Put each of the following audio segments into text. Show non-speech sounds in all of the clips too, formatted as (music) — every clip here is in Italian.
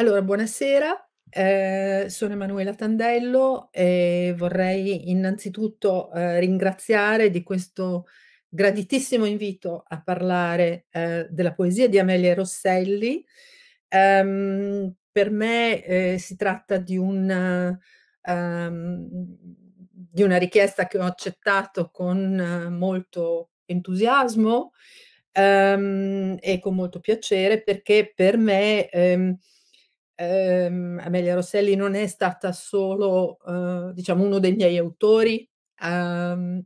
Allora, buonasera, ehm, sono Emanuela Tandello e vorrei innanzitutto, ehm, ringraziare di questo graditissimo invito a parlare, ehm, della poesia di Amelia Rosselli. Ehm, per me, ehm, si tratta di un ehm, di una richiesta che ho accettato con eh, molto entusiasmo, ehm, e con molto piacere perché per me, ehm ehm, Amelia Rosselli non è stata solo, eh, diciamo, uno dei miei autori, ehm,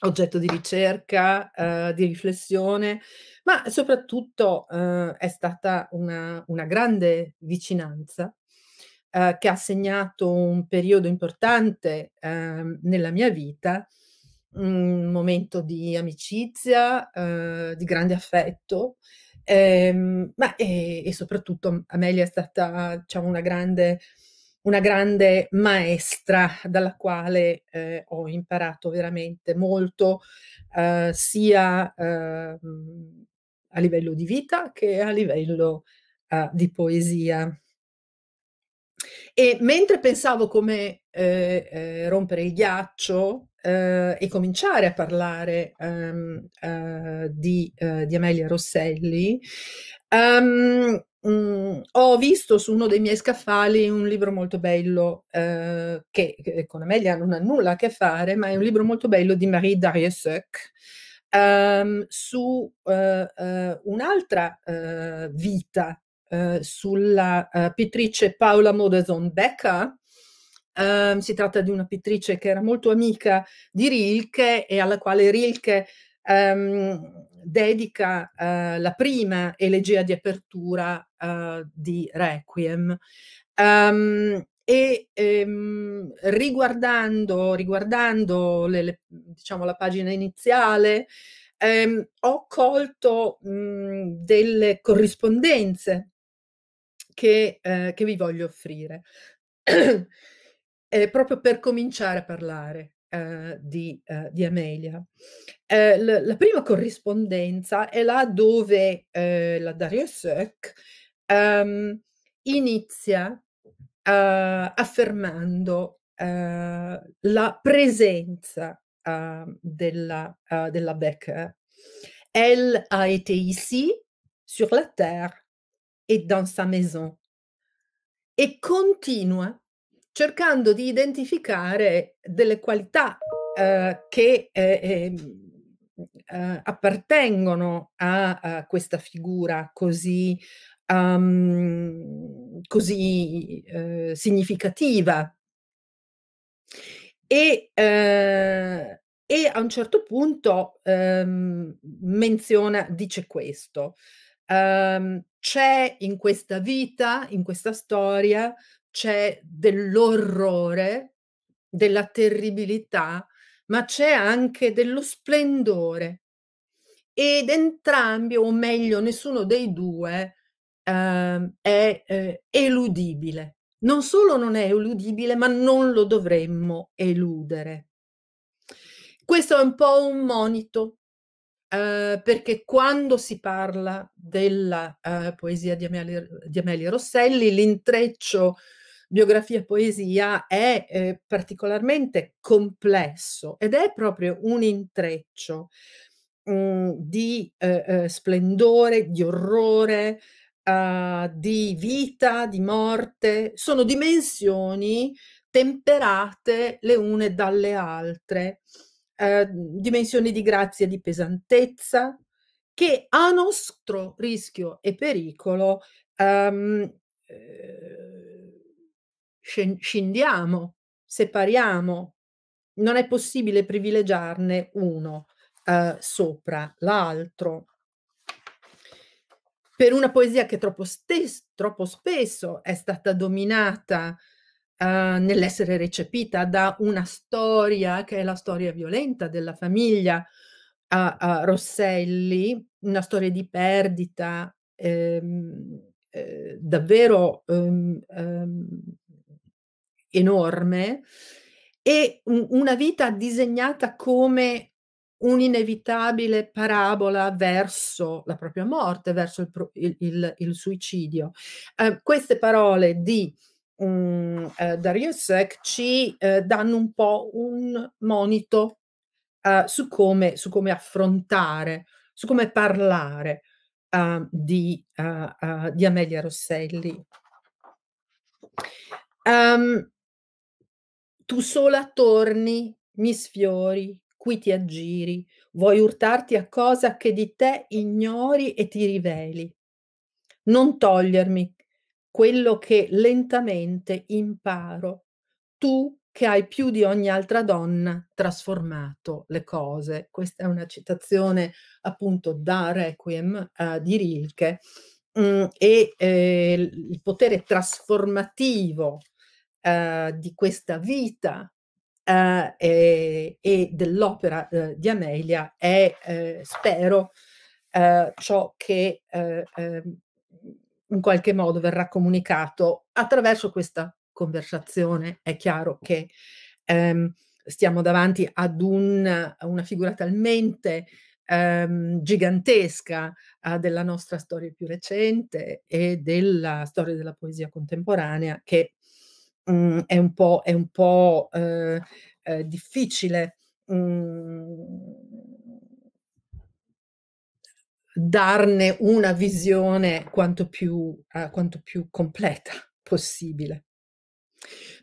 oggetto di ricerca, eh, di riflessione, ma soprattutto eh, è stata una, una grande vicinanza eh, che ha segnato un periodo importante eh, nella mia vita, un momento di amicizia, eh, di grande affetto, Ehm, ma, e, ehm, e, soprattutto Amelia è stata diciamo, una, grande, una, grande, maestra dalla quale eh, ho imparato veramente molto, eh, sia eh, a livello di vita che a livello eh, di poesia. E mentre pensavo come eh, eh, rompere il ghiaccio, eh, e cominciare a parlare um, uh, di, uh, di, Amelia Rosselli, um, Mm, ho visto su uno dei miei scaffali un libro molto bello eh, che, che, con Amelia non ha nulla a che fare, ma è un libro molto bello di Marie Darieusec ehm, su eh, eh, un'altra eh, vita sulla pittrice Paola Modersohn Becker Um, si tratta di una pittrice che era molto amica di Rilke e alla quale Rilke um, dedica uh, la prima elegia di apertura uh, di Requiem. Um, e ehm, riguardando, riguardando le, le, diciamo, la pagina iniziale, ehm, ho colto mh, mm, delle corrispondenze che, eh, che vi voglio offrire. (clears throat) eh, proprio per cominciare a parlare eh, di, eh, di, Amelia. Ehm, la, la prima corrispondenza è là dove ehm, la Darius ehm, inizia ehm, affermando la presenza della, della Becker. Elle a été ici, sur la terre et dans sa maison. E continua cercando di identificare delle qualità eh, che eh, ehm, eh, appartengono a, a, questa figura così, um, così eh, significativa. E, eh, e, a un certo punto ehm, menziona, dice questo. Um, c'è in questa vita, in questa storia, c'è dell'orrore, della terribilità, ma c'è anche dello splendore. Ed entrambi, o meglio, nessuno dei due eh, è eh, eludibile. Non solo non è eludibile, ma non lo dovremmo eludere. Questo è un po' un monito, eh, perché quando si parla della eh, poesia di Amelia, di Amelia Rosselli, l'intreccio biografia e poesia è eh, particolarmente complesso ed è proprio un intreccio mm, di eh, eh, splendore, di orrore, uh, di vita, di morte. Sono dimensioni temperate le une dalle altre, eh, dimensioni di grazia e di pesantezza che a nostro rischio e pericolo ehm, eh, scindiamo, separiamo. Non è possibile privilegiarne uno eh, sopra l'altro. Per una poesia che troppo, stes- troppo spesso è stata dominata Uh, nell'essere recepita da una storia che è la storia violenta della famiglia uh, uh, Rosselli, una storia di perdita ehm, eh, davvero ehm, ehm, enorme e un, una vita disegnata come un'inevitabile parabola verso la propria morte, verso il, il, il, il suicidio. Eh, queste parole di um, eh, Dariusek ci eh, danno un po' un monito eh, su come, su, come, affrontare, su come parlare uh, di, uh, uh, di, Amelia Rosselli. Um, tu sola torni, mi sfiori, qui ti aggiri, vuoi urtarti a cosa che di te ignori e ti riveli. Non togliermi quello che lentamente imparo, tu che hai più di ogni altra donna trasformato le cose. Questa è una citazione appunto da Requiem eh, di Rilke mm, e eh, il potere trasformativo eh, di questa vita uh, e, e dell'opera uh, di Amelia è, spero, ciò che ehm, in qualche modo verrà comunicato attraverso questa conversazione. È chiaro che um, stiamo davanti ad un, una figura talmente ehm, gigantesca della nostra storia più recente e della storia della poesia contemporanea che mh, mhmm, è un po', è un po' eh, eh, difficile mh, mhmm, darne una visione quanto più, eh, quanto più completa possibile.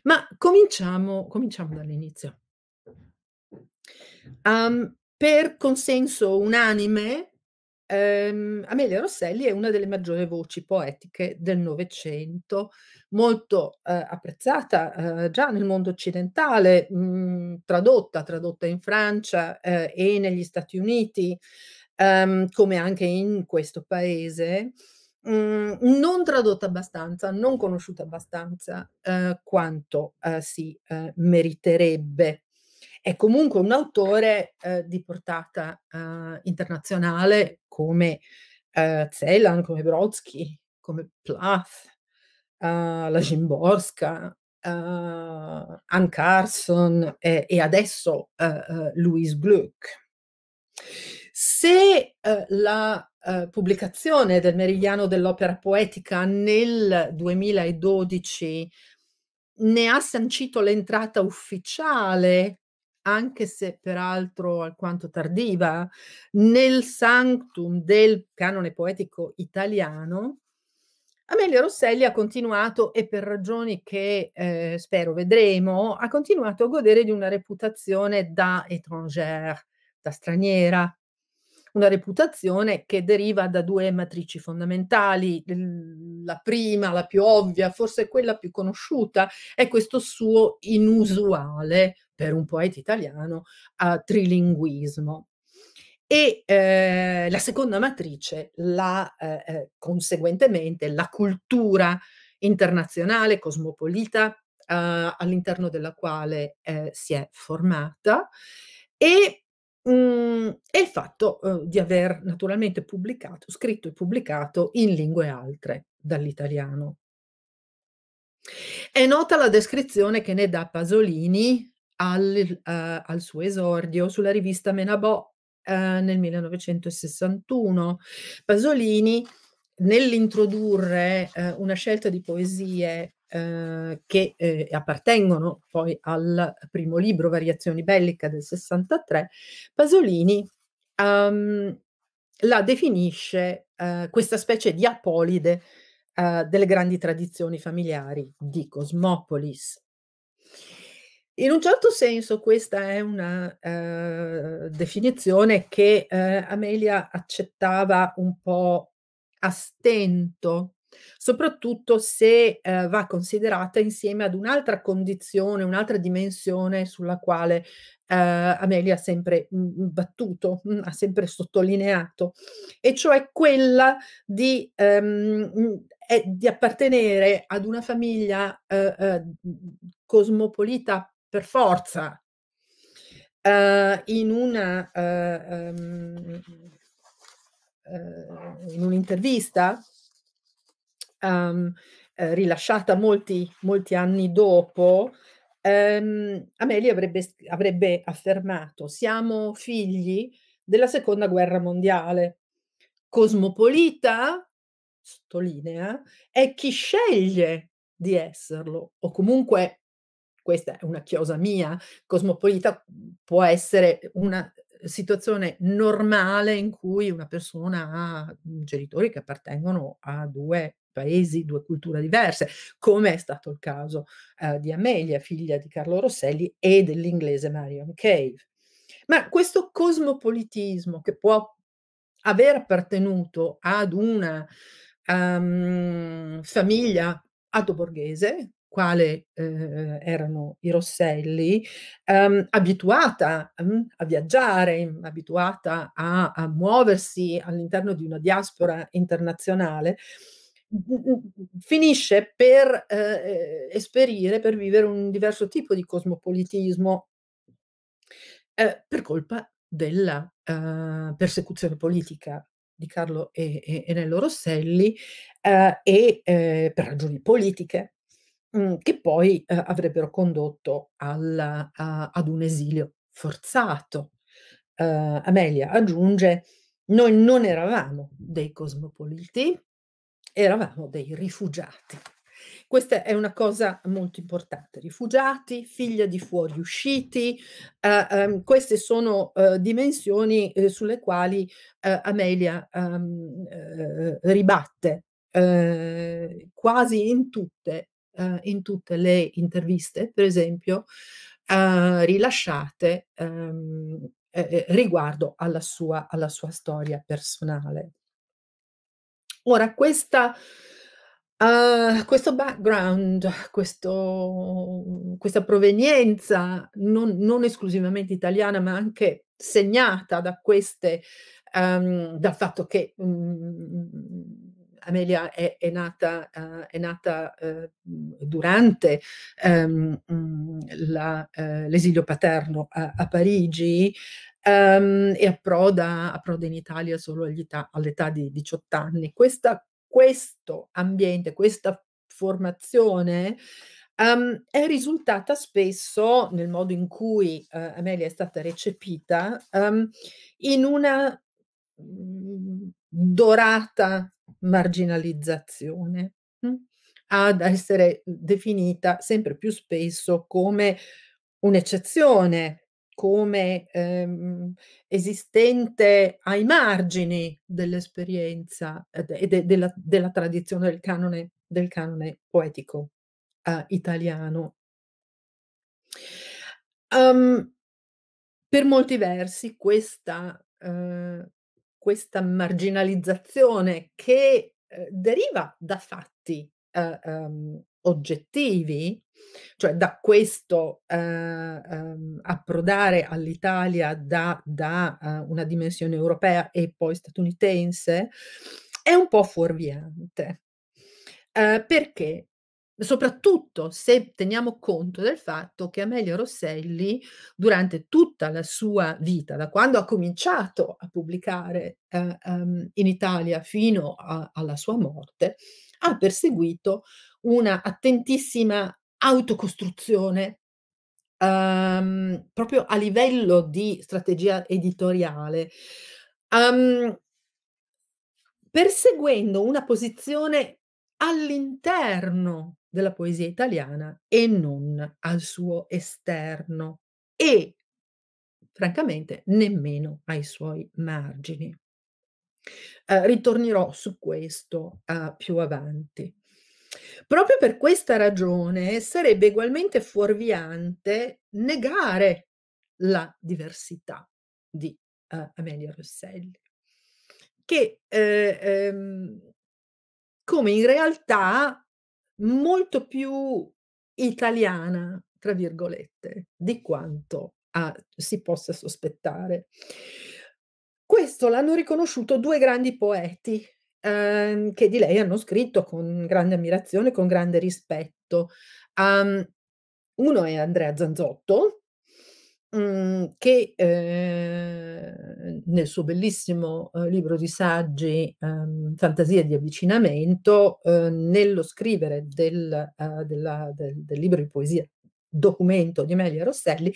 Ma cominciamo, cominciamo dall'inizio. Um, per consenso unanime Ehm, Amelia Rosselli è una delle maggiori voci poetiche del Novecento, molto eh, apprezzata eh, già nel mondo occidentale, mh, mm, tradotta, tradotta in Francia eh, e negli Stati Uniti, ehm, come anche in questo paese. Mh, mm, non tradotta abbastanza, non conosciuta abbastanza eh, quanto eh, si eh, meriterebbe è comunque un autore eh, di portata eh, internazionale come eh, Celan, come Brodsky, come Plath, eh, la Gimborska, eh, Anne Carson e adesso eh, Louise Gluck. Se la pubblicazione del Meridiano dell'Opera Poetica nel 2012 ne ha sancito l'entrata ufficiale anche se peraltro alquanto tardiva, nel sanctum del canone poetico italiano, Amelia Rosselli ha continuato, e per ragioni che eh, spero vedremo, ha continuato a godere di una reputazione da étrangère, da straniera, una reputazione che deriva da due matrici fondamentali. La prima, la più ovvia, forse quella più conosciuta, è questo suo inusuale, per un poeta italiano, uh, trilinguismo. E eh, la seconda matrice, la, eh, eh conseguentemente, la cultura internazionale, cosmopolita, Uh, all'interno della quale eh, si è formata e Mhmm, e il fatto eh, di aver naturalmente pubblicato, scritto e pubblicato in lingue altre dall'italiano. È nota la descrizione che ne dà Pasolini al, eh, al suo esordio sulla rivista Menabò eh, nel 1961. Pasolini nell'introdurre una scelta di poesie eh, che eh, appartengono poi al primo libro Variazioni bellica del 63, Pasolini um, la definisce eh, questa specie di apolide eh, delle grandi tradizioni familiari di Cosmopolis. In un certo senso questa è una eh, definizione che eh, Amelia accettava un po' a stento soprattutto se eh, va considerata insieme ad un'altra condizione, un'altra dimensione sulla quale eh, Amelia ha sempre mh, mm, mm, battuto, mh, mm, ha sempre sottolineato, e cioè quella di, ehm, eh, di appartenere ad una famiglia eh, eh, cosmopolita per forza, eh, in una... Um, in un'intervista um, eh, rilasciata molti, molti anni dopo, ehm, Amelia avrebbe, avrebbe affermato siamo figli della seconda guerra mondiale. Cosmopolita, sottolinea, è chi sceglie di esserlo, o comunque, questa è una chiosa mia, cosmopolita può essere una situazione normale in cui una persona ha genitori che appartengono a due paesi, due culture diverse, come è stato il caso eh, di Amelia, figlia di Carlo Rosselli, e dell'inglese Marion Cave. Ma questo cosmopolitismo che può aver appartenuto ad una um, famiglia altoborghese, quale eh, erano i Rosselli, um, abituata um, a viaggiare, abituata a, a muoversi all'interno di una diaspora internazionale, finisce per eh, esperire, per vivere un diverso tipo di cosmopolitismo eh, per colpa della eh, persecuzione politica di Carlo e, e, e Nello Rosselli eh, e eh, per ragioni politiche mm, che poi eh, avrebbero condotto alla, a, ad un esilio forzato. Amelia aggiunge, noi non eravamo dei cosmopoliti, eravamo dei rifugiati. Questa è una cosa molto importante. Rifugiati, figlia di fuoriusciti, eh, ehm, queste sono eh, dimensioni eh, sulle quali eh, Amelia ehm, eh, ribatte eh, quasi in tutte, in tutte, le interviste, per esempio, rilasciate ehm, riguardo alla sua, alla sua storia personale. Ora, questa, uh, questo background, questo, questa provenienza non, non, esclusivamente italiana, ma anche segnata da queste, um, dal fatto che um, Amelia è, è, nata, uh, è nata uh, durante um, l'esilio paterno a, a Parigi, um, e approda, approda, in Italia solo all'età, all'età di 18 anni. Questa, questo ambiente, questa formazione um, è risultata spesso, nel modo in cui uh, Amelia è stata recepita, um, in una mm, dorata marginalizzazione mm, ad essere definita sempre più spesso come un'eccezione come ehm, esistente ai margini dell'esperienza e eh, de, de, della, della, tradizione del canone, del canone poetico eh, italiano. Um, per molti versi questa, eh, questa marginalizzazione che eh, deriva da fatti eh, um, oggettivi, cioè da questo eh, um, approdare all'Italia da, da uh, una dimensione europea e poi statunitense, è un po' fuorviante. Uh, perché? Soprattutto se teniamo conto del fatto che Amelia Rosselli, durante tutta la sua vita, da quando ha cominciato a pubblicare uh, um, in Italia fino a, alla sua morte, ha perseguito una attentissima autocostruzione um, proprio a livello di strategia editoriale, um, perseguendo una posizione all'interno della poesia italiana e non al suo esterno e francamente nemmeno ai suoi margini. Ehm, ritornerò su questo eh, più avanti. Proprio per questa ragione sarebbe ugualmente fuorviante negare la diversità di eh, Amelia Rosselli, che ehm, ehm, come in realtà molto più italiana, tra virgolette, di quanto ah, si possa sospettare questo l'hanno riconosciuto due grandi poeti ehm, che di lei hanno scritto con grande ammirazione, con grande rispetto. Um, uno è Andrea Zanzotto, mm, che eh, nel suo bellissimo eh, libro di saggi ehm, Fantasia di avvicinamento, eh, nello scrivere del, eh, della, del, del libro di poesia documento di Emilia Rosselli,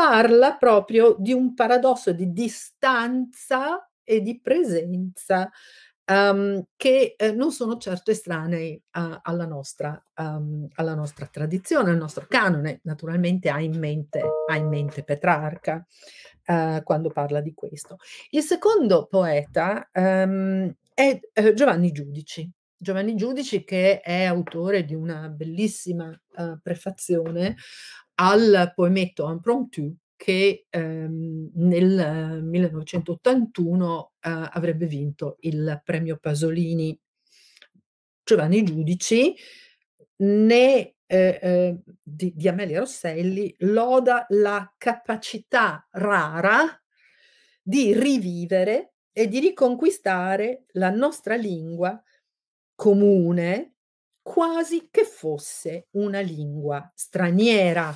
parla proprio di un paradosso di distanza e di presenza um, che eh, non sono certo estranei uh, alla, nostra, um, alla, nostra, tradizione, al nostro canone. Naturalmente ha in mente, ha in mente Petrarca uh, quando parla di questo. Il secondo poeta um, è eh, Giovanni Giudici. Giovanni Giudici, che è autore di una bellissima uh, prefazione al poemetto Impromptu, che ehm, nel 1981 eh, eh, avrebbe vinto il premio Pasolini. Giovanni Giudici né eh, eh, di, di, Amelia Rosselli loda la capacità rara di rivivere e di riconquistare la nostra lingua comune quasi che fosse una lingua straniera.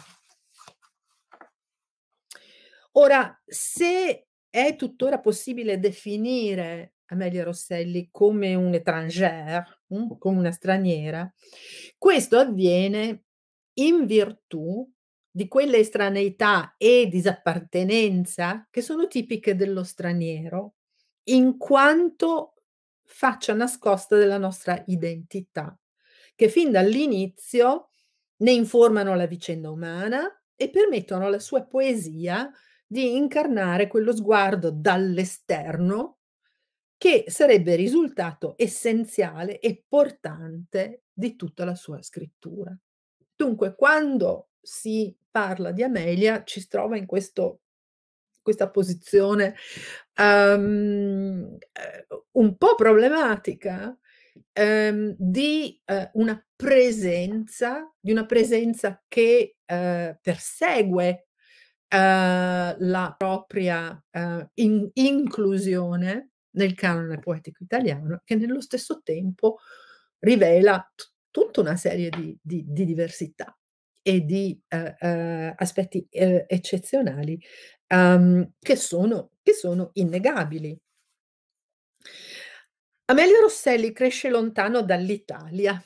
Ora, se è tuttora possibile definire Amelia Rosselli come un étranger, mm, come una straniera, questo avviene in virtù di quelle estraneità e disappartenenza che sono tipiche dello straniero, in quanto faccia nascosta della nostra identità, che fin dall'inizio ne informano la vicenda umana e permettono alla sua poesia di incarnare quello sguardo dall'esterno che sarebbe risultato essenziale e portante di tutta la sua scrittura. Dunque, quando si parla di Amelia, ci si trova in questo questa posizione um, un po' problematica um, di uh, una presenza, di una presenza che uh, persegue uh, la propria in- inclusione nel canone poetico italiano, che nello stesso tempo rivela t- tutta una serie di, di, di diversità e di eh, eh, aspetti eh, eccezionali um, che, sono, che sono innegabili. Amelia Rosselli cresce lontano dall'Italia.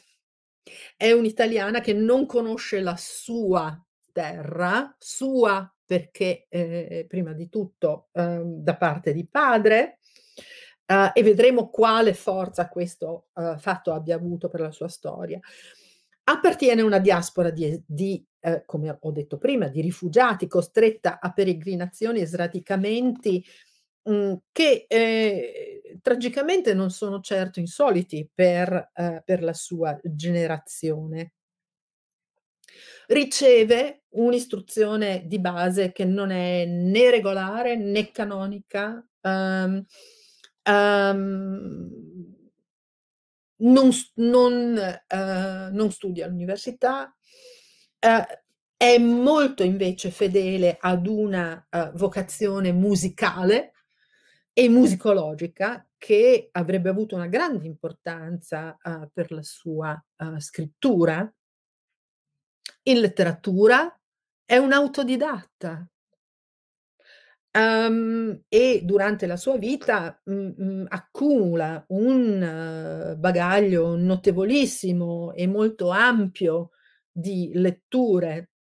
È un'italiana che non conosce la sua terra, sua perché eh, prima di tutto eh, da parte di padre, eh, e vedremo quale forza questo eh, fatto abbia avuto per la sua storia appartiene a una diaspora di, di eh, come ho detto prima, di rifugiati costretta a peregrinazioni e sradicamenti mm, che eh, tragicamente non sono certo insoliti per, eh, per la sua generazione. Riceve un'istruzione di base che non è né regolare né canonica. Um, um, non, non, eh, non studia all'università, eh, è molto invece fedele ad una eh, vocazione musicale e musicologica che avrebbe avuto una grande importanza eh, per la sua eh, scrittura. In letteratura è un autodidatta, Um, e durante la sua vita mh, mm, mh, mm, accumula un eh, bagaglio notevolissimo e molto ampio di letture.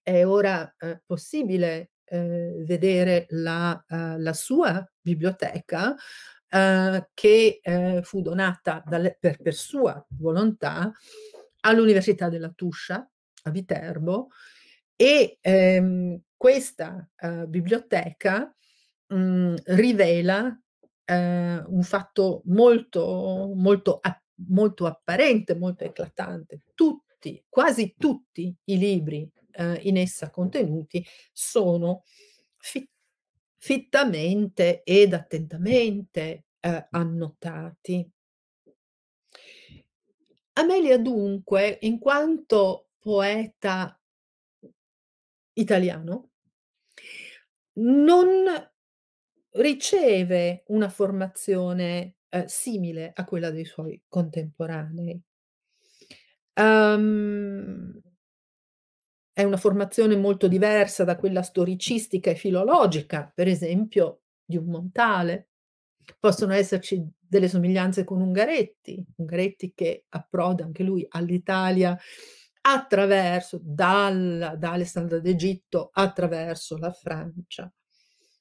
È ora uh, possibile uh, vedere la, la, sua biblioteca che fu donata dalle, per, per sua volontà all'Università della Tuscia a Viterbo e ehm, questa eh, biblioteca mh, mm, rivela eh, un fatto molto, molto, app- molto, apparente, molto eclatante. Tutti, quasi tutti i libri eh, in essa contenuti sono fi- fittamente ed attentamente eh, annotati. Amelia dunque, in quanto poeta italiano, non riceve una formazione eh, simile a quella dei suoi contemporanei. Um, è una formazione molto diversa da quella storicistica e filologica, per esempio, di un Montale. Possono esserci delle somiglianze con Ungaretti, Ungaretti che approda anche lui all'Italia attraverso, dal, da Alessandria d'Egitto attraverso la Francia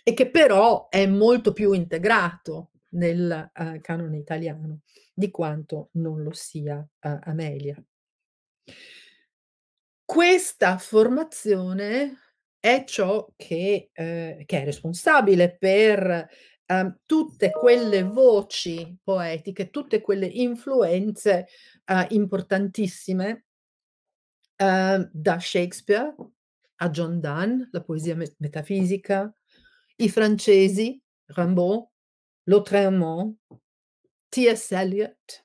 e che però è molto più integrato nel uh, canone italiano di quanto non lo sia uh, Amelia. Questa formazione è ciò che, eh, che è responsabile per eh, tutte quelle voci poetiche, tutte quelle influenze eh, importantissime Ehm, da Shakespeare a John Donne, la poesia metafisica, i francesi, Rimbaud, Lautréamont, T.S. Eliot,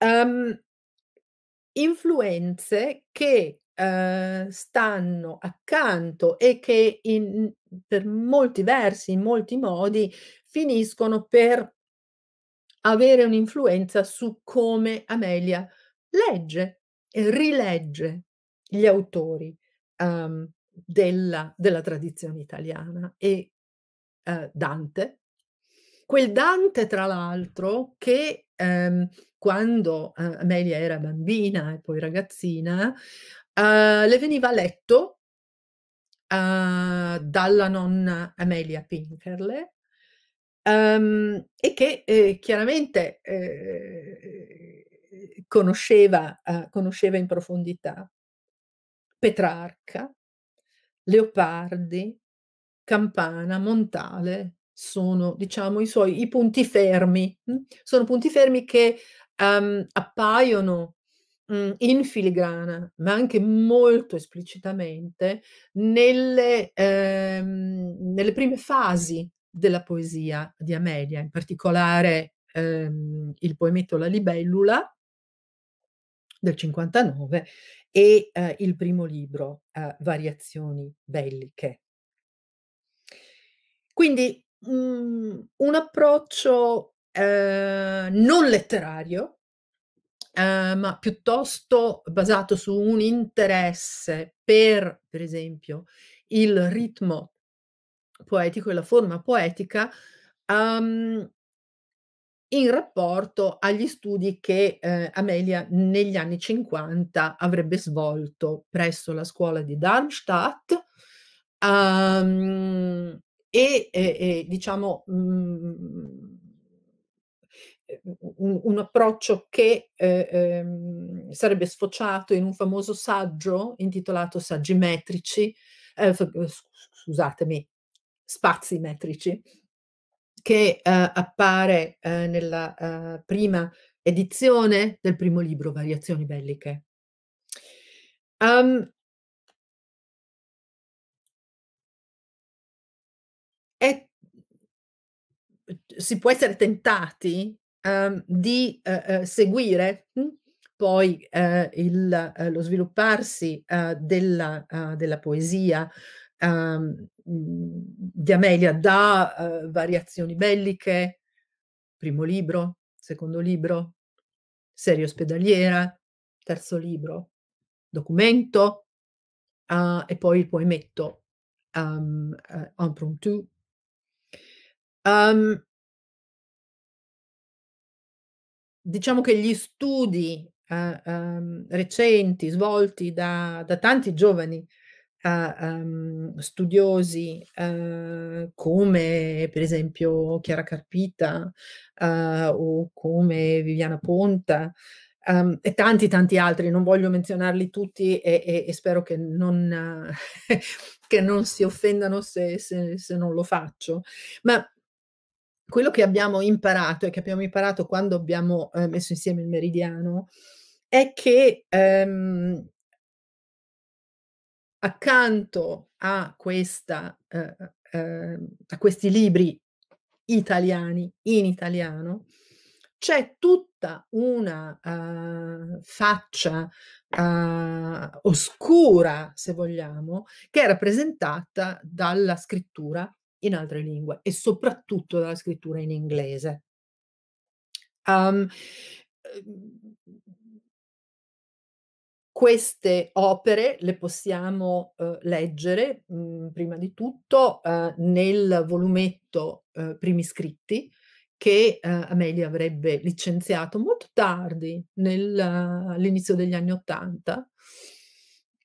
um, influenze che uh, stanno accanto e che in, per molti versi, in molti modi, finiscono per avere un'influenza su come Amelia legge, rilegge gli autori um, della, della, tradizione italiana e uh, Dante. Quel Dante, tra l'altro, che um, quando uh, Amelia era bambina e poi ragazzina, uh, le veniva letto dalla nonna Amelia Pinkerle, Um, e che eh, chiaramente eh, eh, conosceva, eh, conosceva in profondità. Petrarca, Leopardi, Campana, Montale sono diciamo i suoi i punti fermi, mm? sono punti fermi che um, appaiono mm, in filigrana, ma anche molto esplicitamente nelle, ehm, nelle prime fasi della poesia di Amelia, in particolare ehm, il poemetto La libellula del 59 e eh, il primo libro, eh, Variazioni belliche. Quindi mh, mm, un approccio eh, non letterario, eh, ma piuttosto basato su un interesse per, per esempio, il ritmo poetico e la forma poetica, um, in rapporto agli studi che eh, Amelia negli anni 50 avrebbe svolto presso la scuola di Darmstadt um, e, e, e, diciamo um, un, un, approccio che eh, eh, sarebbe sfociato in un famoso saggio intitolato Saggi metrici, eh, scusatemi, spazi metrici, che eh, appare eh, nella eh, prima edizione del primo libro, Variazioni belliche. Um, è, si può essere tentati um, di uh, seguire mh, hm, poi uh, il, uh, lo svilupparsi della, della, poesia ehm, mhmm, di Amelia da eh, Variazioni belliche, primo libro, secondo libro, serie ospedaliera, terzo libro, documento uh, e poi il poemetto um, uh, impromptu. Um, diciamo che gli studi uh, um, recenti svolti da, da tanti giovani a um, studiosi uh, come per esempio Chiara Carpita uh, o come Viviana Ponta um, e tanti tanti altri, non voglio menzionarli tutti e, e, e spero che non, uh, (laughs) che non, si offendano se, se, se non lo faccio, ma quello che abbiamo imparato e che abbiamo imparato quando abbiamo eh, messo insieme il meridiano è che ehm, accanto a, questa, eh, eh, ehm, a questi libri italiani in italiano, c'è tutta una uh, faccia uh, oscura, se vogliamo, che è rappresentata dalla scrittura in altre lingue e soprattutto dalla scrittura in inglese. Um, queste opere le possiamo eh, leggere mh, mm, prima di tutto eh, nel volumetto eh, Primi scritti che eh, Amelia avrebbe licenziato molto tardi, nel, eh, all'inizio degli anni Ottanta,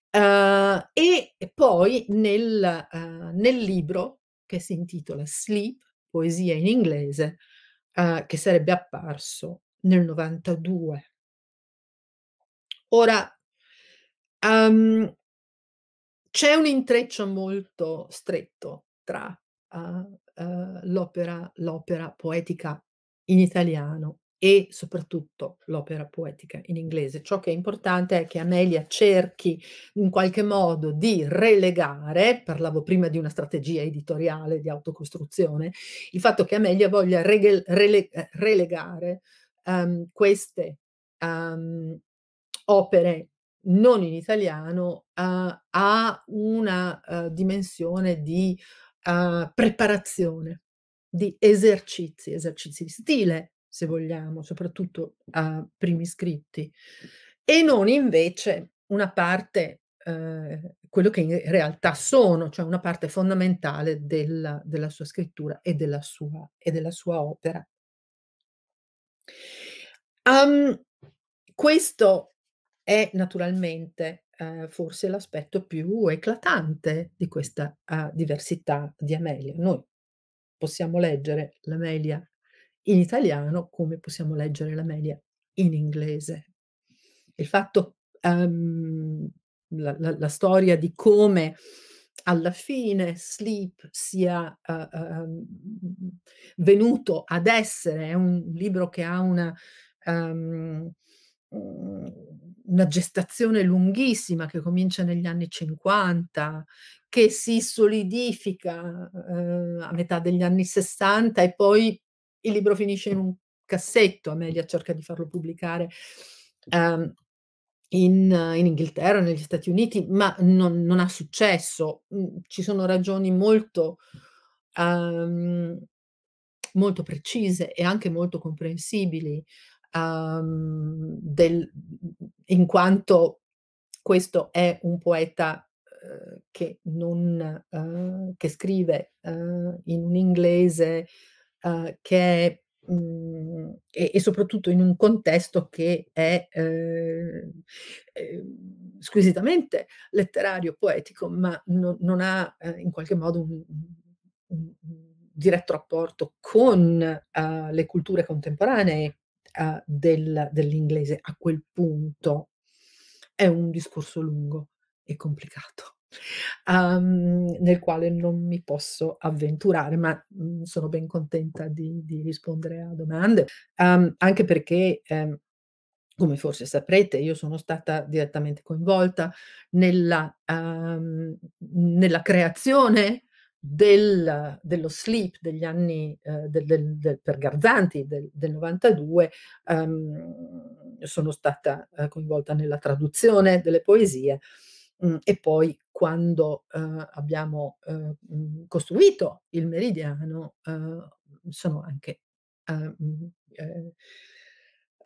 eh, e poi nel, nel, libro che si intitola Sleep, poesia in inglese, che sarebbe apparso nel 92. Ora, Um, c'è un intreccio molto stretto tra uh, uh, l'opera, l'opera poetica in italiano e soprattutto l'opera poetica in inglese. Ciò che è importante è che Amelia cerchi in qualche modo di relegare, parlavo prima di una strategia editoriale di autocostruzione, il fatto che Amelia voglia rele, rele, eh, relegare um, queste um, opere non in italiano uh, ha una uh, dimensione di uh, preparazione, di esercizi, esercizi di stile, se vogliamo, soprattutto a primi scritti, e non invece una parte, quello che in realtà sono, cioè una parte fondamentale della, della sua scrittura e della sua, e della sua opera. Um, questo è naturalmente eh, forse l'aspetto più eclatante di questa uh, diversità di Amelia. Noi possiamo leggere l'Amelia in italiano come possiamo leggere l'Amelia in inglese. Il fatto, um, la, la, la, storia di come alla fine Sleep sia uh, uh, venuto ad essere, è un libro che ha una... Um, una gestazione lunghissima che comincia negli anni 50, che si solidifica eh, a metà degli anni 60 e poi il libro finisce in un cassetto, Amelia cerca di farlo pubblicare eh, in, in, Inghilterra, negli Stati Uniti, ma non, non ha successo. Mm, ci sono ragioni molto, ehm, molto precise e anche molto comprensibili um, del, in quanto questo è un poeta uh, che, non, uh, che, scrive uh, in un inglese che è Mm, e, e, soprattutto in un contesto che è eh, squisitamente letterario, poetico, ma no, non ha eh, in qualche modo un, un diretto rapporto con uh, le culture contemporanee uh, del, dell'inglese a quel punto è un discorso lungo e complicato, um, (laughs) nel quale non mi posso avventurare, ma mh, mm, sono ben contenta di, di rispondere a domande, um, anche perché um, come forse saprete, io sono stata direttamente coinvolta nella, um, nella creazione del, dello sleep degli anni eh, del, del, del, per Garzanti del, 92 ehm, sono stata eh, coinvolta nella traduzione delle poesie mh, mm, e poi quando eh, abbiamo eh, mm, costruito il meridiano eh, sono anche eh, mm,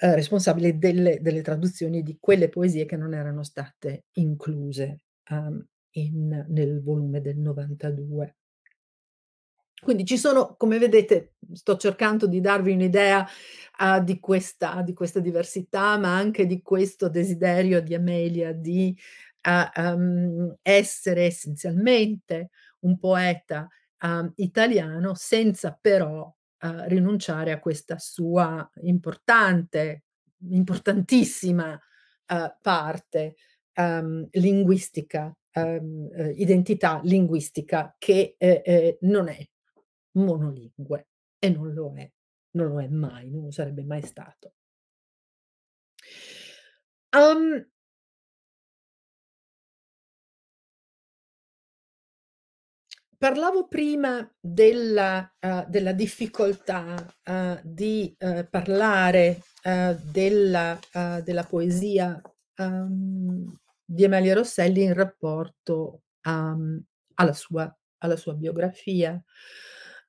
responsabile delle, delle, traduzioni di quelle poesie che non erano state incluse ehm, in, nel volume del 92. Quindi ci sono, come vedete, sto cercando di darvi un'idea uh, di, questa, di, questa, diversità, ma anche di questo desiderio di Amelia di uh, um, essere essenzialmente un poeta um, italiano senza però uh, rinunciare a questa sua importante, importantissima parte um, linguistica Um, identità linguistica che eh, eh, non è monolingue e non lo è, non lo è mai, non lo sarebbe mai stato. Um, parlavo prima della, uh, della difficoltà uh, di uh, parlare della, della, poesia um, di Emilia Rosselli in rapporto um, alla, sua, alla, sua, biografia.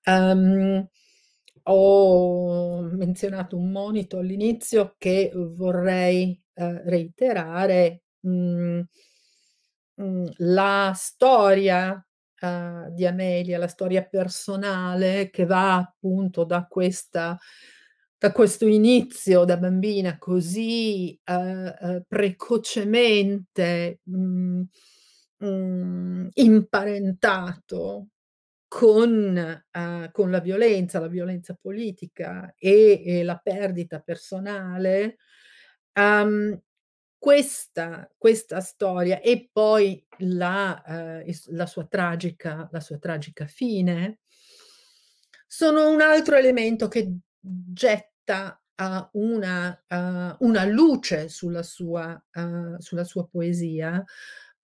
Um, ho menzionato un monito all'inizio che vorrei eh, reiterare. Mm, mm, la storia eh, di Amelia, la storia personale che va appunto da, questa, da questo inizio da bambina così eh, eh precocemente mm, mm imparentato con, eh, con, la violenza, la violenza politica e, e la perdita personale, um, questa, questa, storia e poi la, eh, la, sua tragica, la sua tragica fine sono un altro elemento che getta uh, una, uh, una, luce sulla sua, uh, sulla sua poesia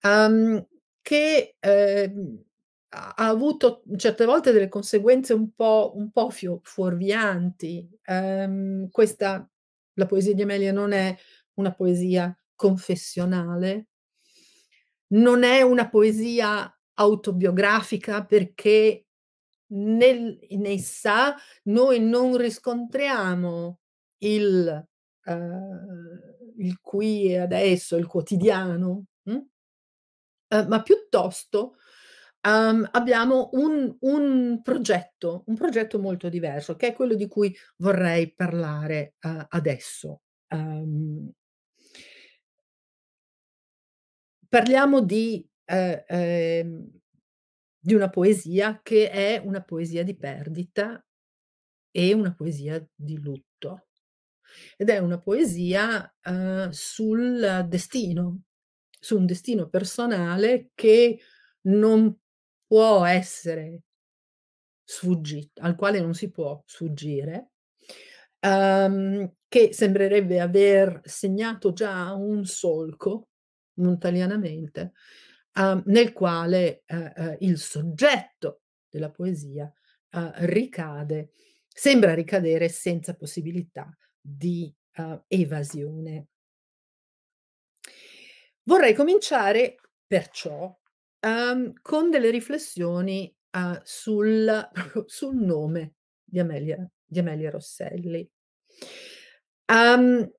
um, che ehm, ha avuto certe volte delle conseguenze un po', un po fuorvianti. Um, questa, la poesia di Amelia non è una poesia confessionale, non è una poesia autobiografica perché nel, in essa noi non riscontriamo il, uh, il qui e adesso, il quotidiano, hm? uh, ma piuttosto um, abbiamo un, un, progetto, un progetto molto diverso, che è quello di cui vorrei parlare uh, adesso. Um, parliamo di, eh, eh, di, una poesia che è una poesia di perdita e una poesia di lutto. Ed è una poesia eh, sul destino, su un destino personale che non può essere sfuggito, al quale non si può sfuggire, um, che sembrerebbe aver segnato già un solco, montanianamente, um, nel quale uh, il soggetto della poesia uh, ricade, sembra ricadere senza possibilità di uh, evasione. Vorrei cominciare perciò ehm, con delle riflessioni eh, sul, sul, nome di Amelia, di Amelia Rosselli. Um,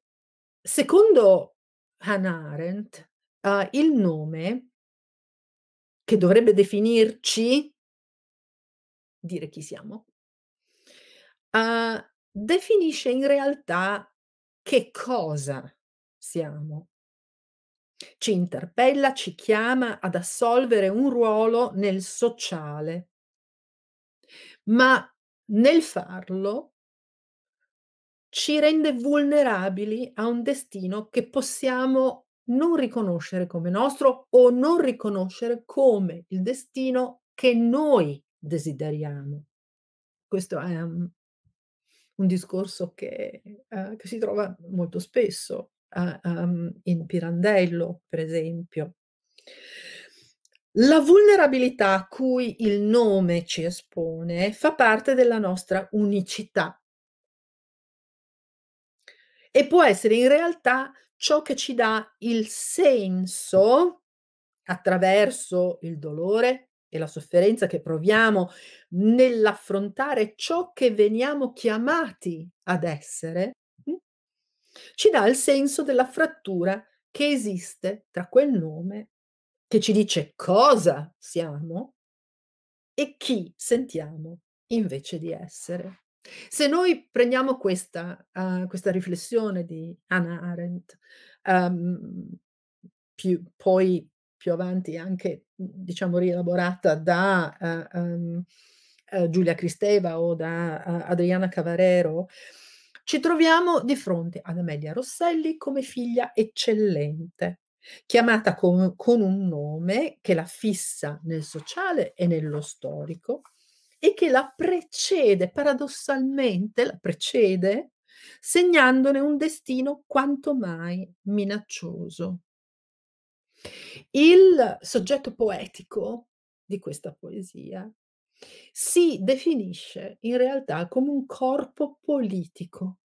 secondo Hannah Arendt, uh, il nome che dovrebbe definirci, dire chi siamo, uh, definisce in realtà che cosa siamo ci interpella, ci chiama ad assolvere un ruolo nel sociale. Ma nel farlo ci rende vulnerabili a un destino che possiamo non riconoscere come nostro o non riconoscere come il destino che noi desideriamo. Questo è um, un discorso che, uh, che si trova molto spesso a, ehm, in Pirandello, per esempio. La vulnerabilità a cui il nome ci espone fa parte della nostra unicità e può essere in realtà ciò che ci dà il senso attraverso il dolore e la sofferenza che proviamo nell'affrontare ciò che veniamo chiamati ad essere, hm? ci dà il senso della frattura che esiste tra quel nome che ci dice cosa siamo e chi sentiamo invece di essere. Se noi prendiamo questa, uh, questa riflessione di Hannah Arendt, um, più, poi più avanti anche diciamo rielaborata da uh, um, uh, Giulia Cristeva o da eh, Adriana Cavarero, ci troviamo di fronte ad Amelia Rosselli come figlia eccellente, chiamata con, con un nome che la fissa nel sociale e nello storico e che la precede, paradossalmente la precede, segnandone un destino quanto mai minaccioso. Il soggetto poetico di questa poesia si definisce in realtà come un corpo politico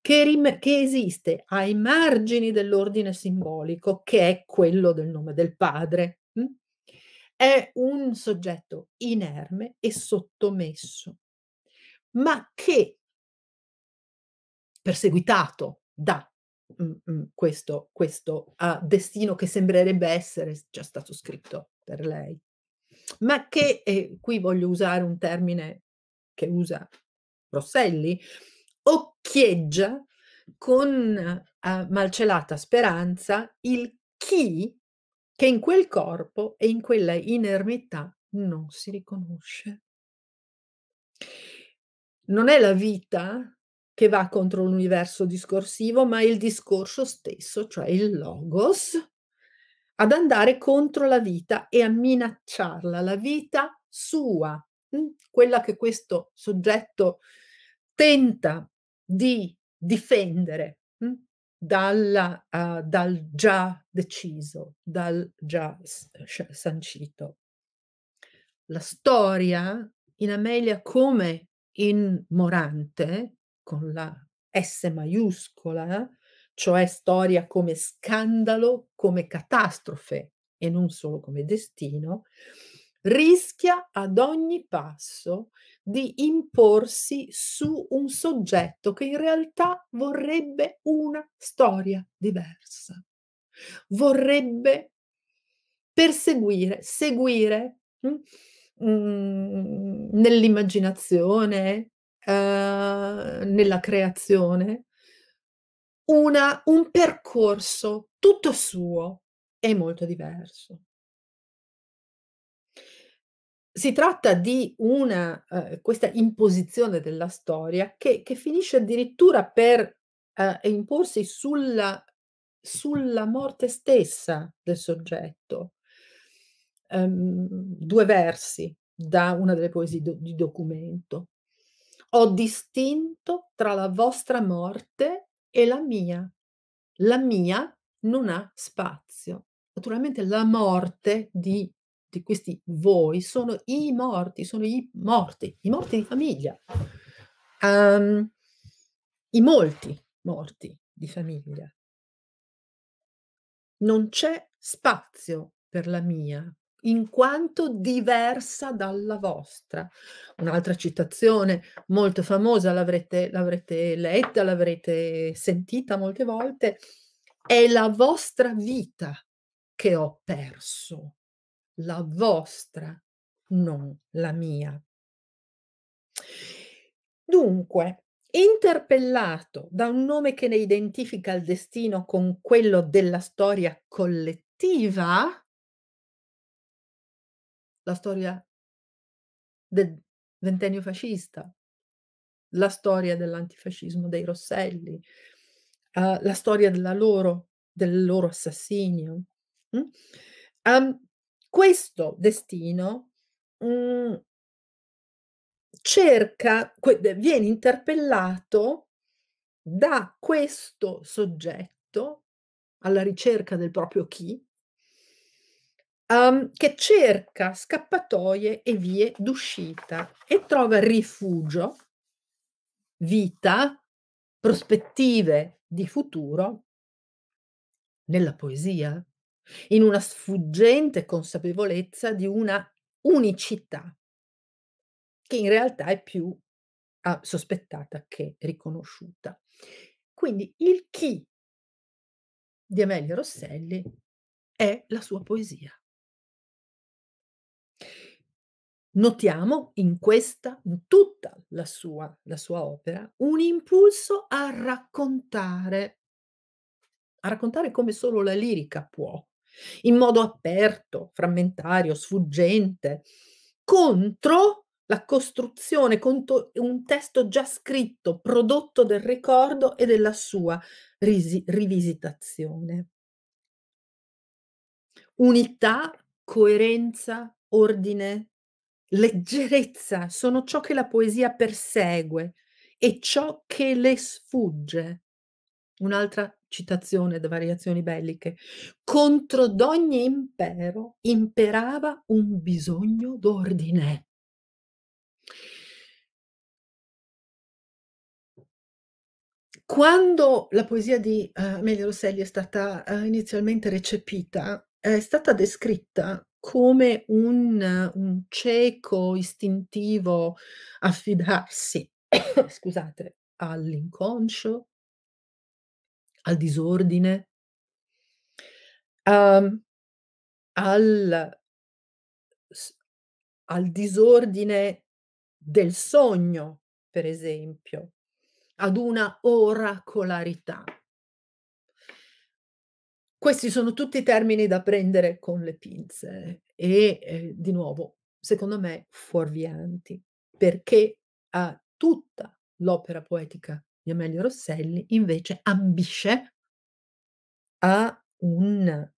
che, rim- che esiste ai margini dell'ordine simbolico, che è quello del nome del padre. Mh? Mm? È un soggetto inerme e sottomesso, ma che, perseguitato da mm, mm, questo, questo uh, destino che sembrerebbe essere già stato scritto per lei, ma che, e qui voglio usare un termine che usa Rosselli, chieggia con eh, malcelata speranza il chi che in quel corpo e in quella inermità non si riconosce. Non è la vita che va contro l'universo discorsivo, ma il discorso stesso, cioè il logos, ad andare contro la vita e a minacciarla, la vita sua, hm, quella che questo soggetto tenta di difendere mh, dalla, uh, dal già deciso, dal già sancito. La storia in Amelia come in Morante, con la S maiuscola, cioè storia come scandalo, come catastrofe e non solo come destino, rischia ad ogni passo di imporsi su un soggetto che in realtà vorrebbe una storia diversa, vorrebbe perseguire, seguire mm, mm nell'immaginazione, eh, nella creazione, una, un percorso tutto suo e molto diverso si tratta di una, eh, questa imposizione della storia che, che finisce addirittura per eh, imporsi sulla, sulla, morte stessa del soggetto. Um, due versi da una delle poesie do, di documento. Ho distinto tra la vostra morte e la mia. La mia non ha spazio. Naturalmente la morte di di questi voi sono i morti, sono i morti, i morti di famiglia, um, i molti morti di famiglia. Non c'è spazio per la mia, in quanto diversa dalla vostra. Un'altra citazione molto famosa, l'avrete, l'avrete letta, l'avrete sentita molte volte, è la vostra vita che ho perso la vostra, non la mia. Dunque, interpellato da un nome che ne identifica il destino con quello della storia collettiva, la storia del ventennio fascista, la storia dell'antifascismo dei Rosselli, uh, la storia della loro, del loro assassinio. Mm? Um, questo destino mh, mm, cerca, que, viene interpellato da questo soggetto alla ricerca del proprio chi, um, che cerca scappatoie e vie d'uscita e trova rifugio, vita, prospettive di futuro nella poesia, in una sfuggente consapevolezza di una unicità che in realtà è più ah, sospettata che riconosciuta. Quindi il chi di Amelia Rosselli è la sua poesia. Notiamo in questa, in tutta la sua, la sua opera, un impulso a raccontare, a raccontare come solo la lirica può, in modo aperto, frammentario, sfuggente, contro la costruzione contro un testo già scritto, prodotto del ricordo e della sua risi- rivisitazione. Unità, coerenza, ordine, leggerezza sono ciò che la poesia persegue e ciò che le sfugge. Un'altra citazione da variazioni belliche. Contro d'ogni impero imperava un bisogno d'ordine. Quando la poesia di uh, Amelia Rosselli è stata uh, inizialmente recepita, è stata descritta come un, un cieco istintivo affidarsi, (coughs) scusate, all'inconscio, al disordine, um, al, al disordine del sogno, per esempio, ad una oracolarità. Questi sono tutti termini da prendere con le pinze e eh, di nuovo, secondo me, fuorvianti, perché a tutta l'opera poetica di Amelio Rosselli invece ambisce a un,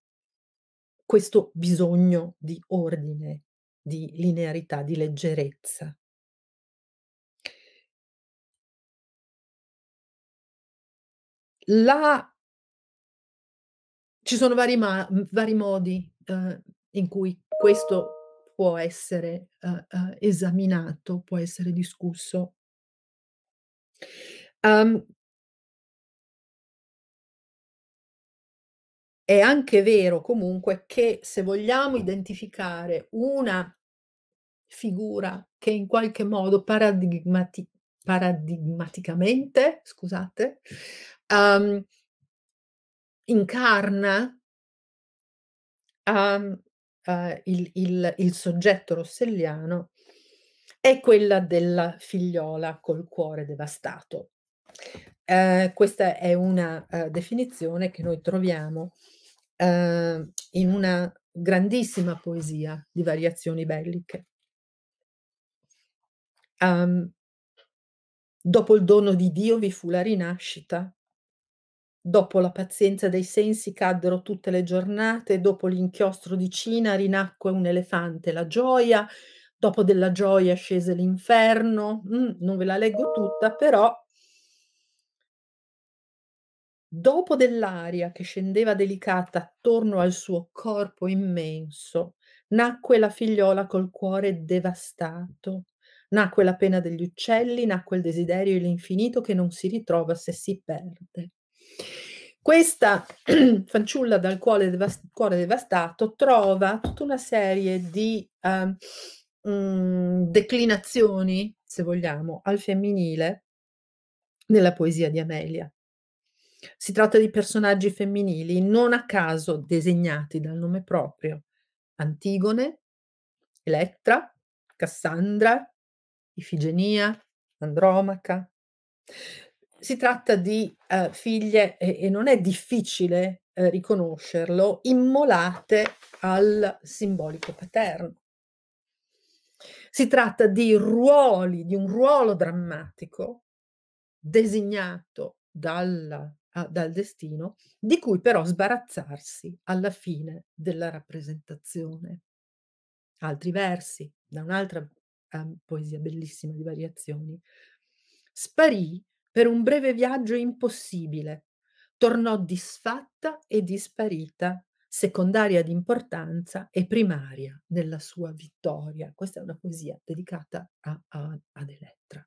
questo bisogno di ordine, di linearità, di leggerezza. La... Ci sono vari, ma... Mhmm, vari modi eh, in cui questo può essere eh, eh esaminato, può essere discusso. Uhm è anche vero comunque che se vogliamo identificare una figura che in qualche modo paradigmati paradigmaticamente, scusate, uhm incarna uhm, uhm, il il il soggetto rosselliano, è quella della figliola col cuore devastato. Eh, questa è una eh, definizione che noi troviamo eh, in una grandissima poesia di variazioni belliche. Um, dopo il dono di Dio vi fu la rinascita, Dopo la pazienza dei sensi caddero tutte le giornate, dopo l'inchiostro di Cina rinacque un elefante, la gioia, dopo della gioia scese l'inferno. Mm, non ve la leggo tutta, però dopo dell'aria che scendeva delicata attorno al suo corpo immenso, nacque la figliola col cuore devastato. Nacque la pena degli uccelli, nacque il desiderio e l'infinito che non si ritrova se si perde. Questa (clears throat) fanciulla dal cuore, devast- cuore devastato trova tutta una serie di uh, ehm, mh, mm, declinazioni, se vogliamo, al femminile nella poesia di Amelia. Si tratta di personaggi femminili non a caso designati dal nome proprio. Antigone, Elettra, Cassandra, Ifigenia, Andromaca. Si tratta di eh, figlie, e, e, non è difficile eh, riconoscerlo, immolate al simbolico paterno. Si tratta di ruoli, di un ruolo drammatico designato dalla dal destino, di cui però sbarazzarsi alla fine della rappresentazione. Altri versi, da un'altra eh, poesia bellissima di variazioni. Sparì per un breve viaggio impossibile, tornò disfatta e disparita secondaria di importanza e primaria nella sua vittoria. Questa è una poesia dedicata a, a, ad Elettra.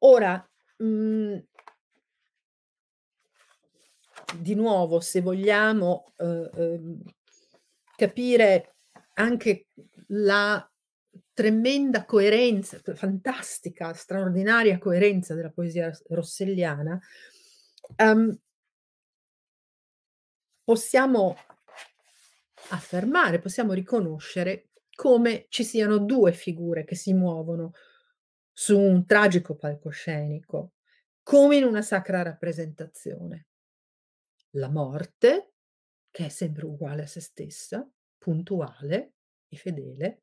Ora, Mhmm, di nuovo, se vogliamo eh, capire anche la tremenda coerenza, fantastica, straordinaria coerenza della poesia rosselliana, um, possiamo affermare, possiamo riconoscere come ci siano due figure che si muovono su un tragico palcoscenico, come in una sacra rappresentazione. La morte, che è sempre uguale a se stessa, puntuale e fedele,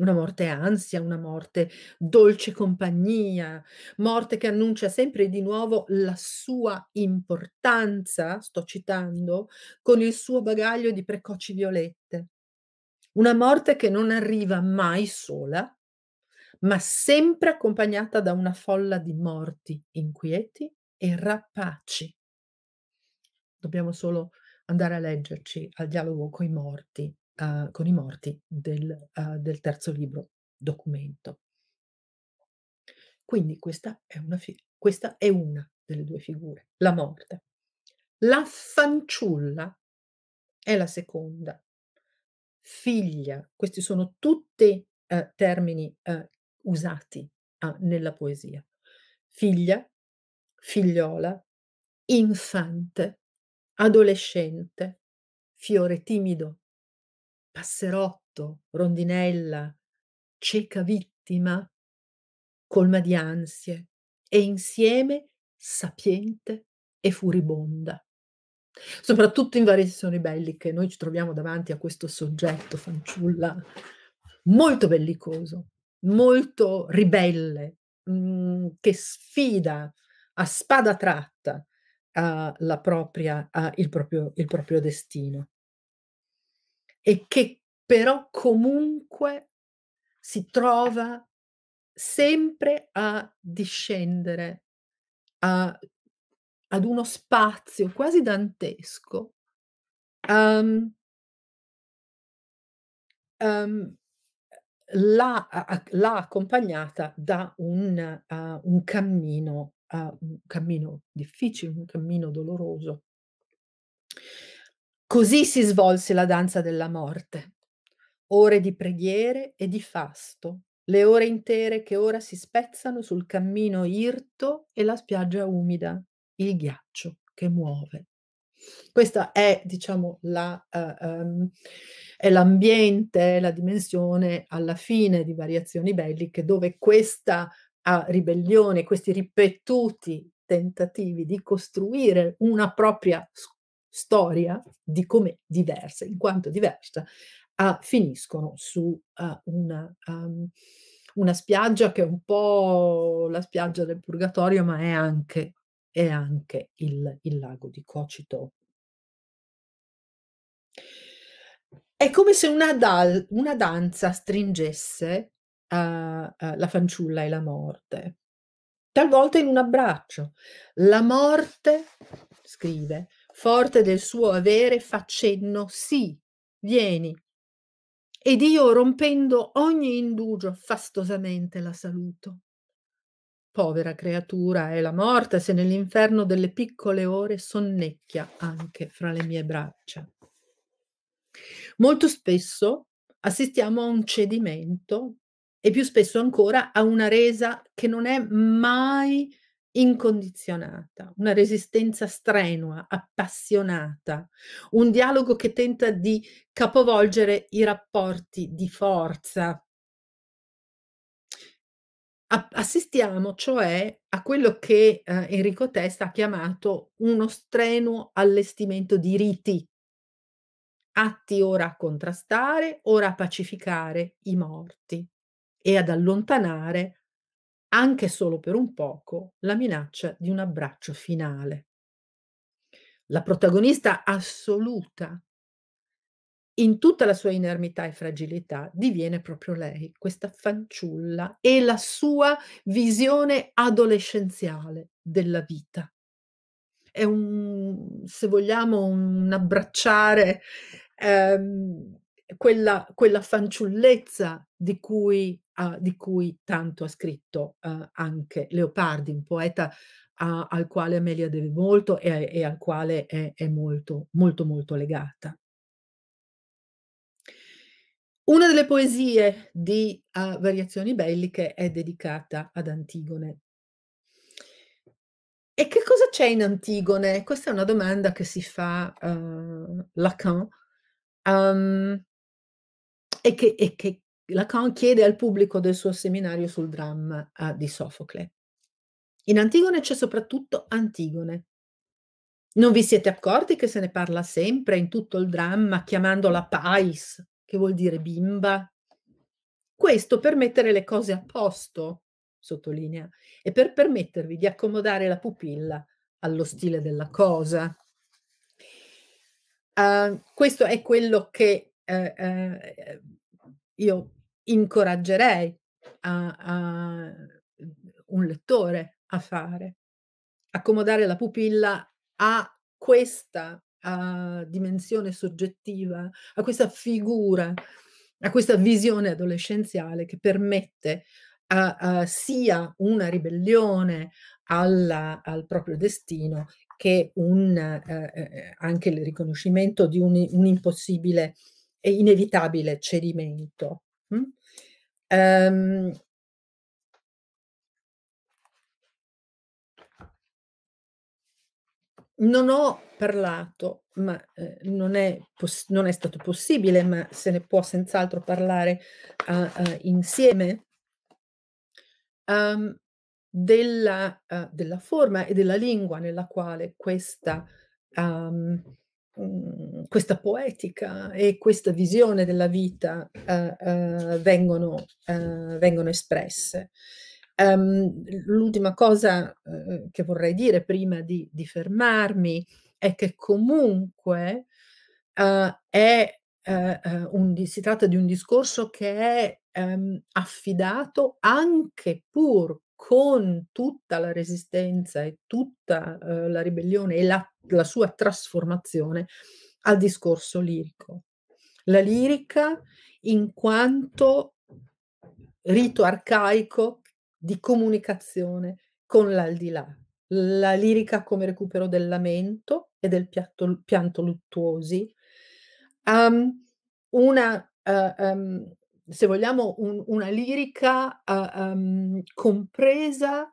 una morte ansia, una morte dolce compagnia, morte che annuncia sempre di nuovo la sua importanza, sto citando, con il suo bagaglio di precoci violette. Una morte che non arriva mai sola, ma sempre accompagnata da una folla di morti inquieti e rapaci. Dobbiamo solo andare a leggerci al dialogo con i morti, uh, con i morti del, uh, del terzo libro, documento. Quindi questa è, una fi- questa è una delle due figure, la morte. La fanciulla è la seconda, figlia, questi sono tutti eh, termini eh, usati a, ah, nella poesia. Figlia, figliola, infante, adolescente, fiore timido, passerotto, rondinella, cieca vittima, colma di ansie e insieme sapiente e furibonda. Soprattutto in variazioni belliche, noi ci troviamo davanti a questo soggetto fanciulla molto bellicoso, molto ribelle, mh, mm, che sfida a spada tratta uh, propria, uh, il, proprio, il proprio destino e che però comunque si trova sempre a discendere a, ad uno spazio quasi dantesco um, um, l'ha, l'ha accompagnata da un, uh, un cammino, uh, un cammino difficile, un cammino doloroso. Così si svolse la danza della morte, ore di preghiere e di fasto, le ore intere che ora si spezzano sul cammino irto e la spiaggia umida, il ghiaccio che muove. Questa è, diciamo, la, uh, um, è l'ambiente, la dimensione alla fine di variazioni belliche dove questa uh, ribellione, questi ripetuti tentativi di costruire una propria storia di come diversa, in quanto diversa, uh, finiscono su eh, una... Um, una spiaggia che è un po' la spiaggia del purgatorio, ma è anche e anche il il lago di Cocito. È come se una dal una danza stringesse, uhm, uhm, la fanciulla e la morte, talvolta in un abbraccio. La morte, scrive, forte del suo avere fa cenno: "Sì, vieni". Ed io rompendo ogni indugio fastosamente la saluto. Povera creatura è la morte se nell'inferno delle piccole ore sonnecchia anche fra le mie braccia. Molto spesso assistiamo a un cedimento e più spesso ancora a una resa che non è mai incondizionata, una resistenza strenua, appassionata, un dialogo che tenta di capovolgere i rapporti di forza Assistiamo cioè a quello che eh, Enrico Testa ha chiamato uno strenuo allestimento di riti, atti ora a contrastare, ora a pacificare i morti e ad allontanare, anche solo per un poco, la minaccia di un abbraccio finale. La protagonista assoluta in tutta la sua inermità e fragilità, diviene proprio lei, questa fanciulla e la sua visione adolescenziale della vita. È un, se vogliamo, un abbracciare ehm, quella, quella, fanciullezza di cui, uh, di cui, tanto ha scritto uh, anche Leopardi, un poeta uh, al quale Amelia deve molto e, e al quale è, è molto, molto, molto legata. Una delle poesie di uh, Variazioni belliche è dedicata ad Antigone. E che cosa c'è in Antigone? Questa è una domanda che si fa uh, Lacan um, e, che, e, che, Lacan chiede al pubblico del suo seminario sul dramma uh, di Sofocle. In Antigone c'è soprattutto Antigone. Non vi siete accorti che se ne parla sempre in tutto il dramma chiamandola Pais, che vuol dire bimba. Questo per mettere le cose a posto, sottolinea, e per permettervi di accomodare la pupilla allo stile della cosa. Uh, questo è quello che uh, uh, io incoraggerei a, a un lettore a fare, accomodare la pupilla a questa uh, dimensione soggettiva, a questa figura, a questa visione adolescenziale che permette a, a sia una ribellione alla, al proprio destino che un, eh, eh anche il riconoscimento di un, un impossibile e inevitabile cedimento. Mm? Um, non ho parlato, ma eh, non, è poss- non, è stato possibile, ma se ne può senz'altro parlare uh, uh, insieme, um, della, uh, della, forma e della lingua nella quale questa, um, questa poetica e questa visione della vita eh, eh, vengono, vengono, espresse. Um, l'ultima cosa uh, che vorrei dire prima di, di fermarmi è che comunque uh, è, uh, un, si tratta di un discorso che è um, affidato anche pur con tutta la resistenza e tutta la ribellione e la, la sua trasformazione al discorso lirico. La lirica in quanto rito arcaico di comunicazione con l'aldilà, la lirica come recupero del lamento e del piatto, pianto luttuosi, um, una, uh, um, se vogliamo, un, una lirica uh, um, compresa,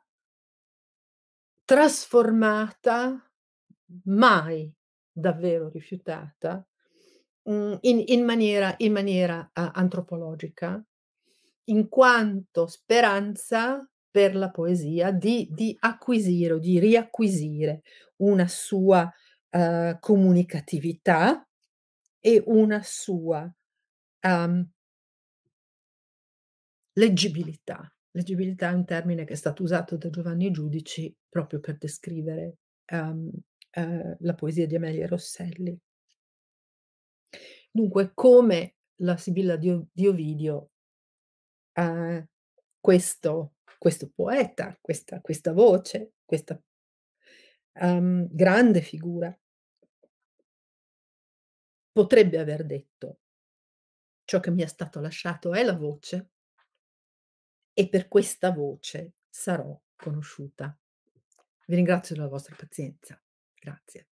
trasformata, mai davvero rifiutata, mm, in, in, maniera, in maniera uh, antropologica, in quanto speranza per la poesia di, di acquisire o di riacquisire una sua uh, comunicatività e una sua um, leggibilità. Leggibilità è un termine che è stato usato da Giovanni Giudici proprio per descrivere um, uh, la poesia di Amelia Rosselli. Dunque, come la Sibilla di, di Ovidio, a questo, questo poeta, questa, questa, voce, questa um, grande figura, potrebbe aver detto ciò che mi è stato lasciato è la voce e per questa voce sarò conosciuta. Vi ringrazio della vostra pazienza. Grazie.